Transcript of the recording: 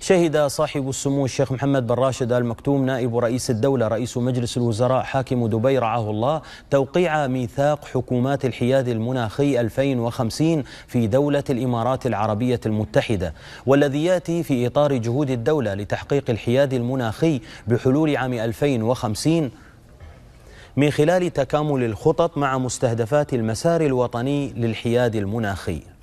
شهد صاحب السمو الشيخ محمد بن راشد آل مكتوم نائب رئيس الدولة رئيس مجلس الوزراء حاكم دبي رعاه الله توقيع ميثاق حكومات الحياد المناخي 2050 في دولة الإمارات العربية المتحدة والذي يأتي في إطار جهود الدولة لتحقيق الحياد المناخي بحلول عام 2050 من خلال تكامل الخطط مع مستهدفات المسار الوطني للحياد المناخي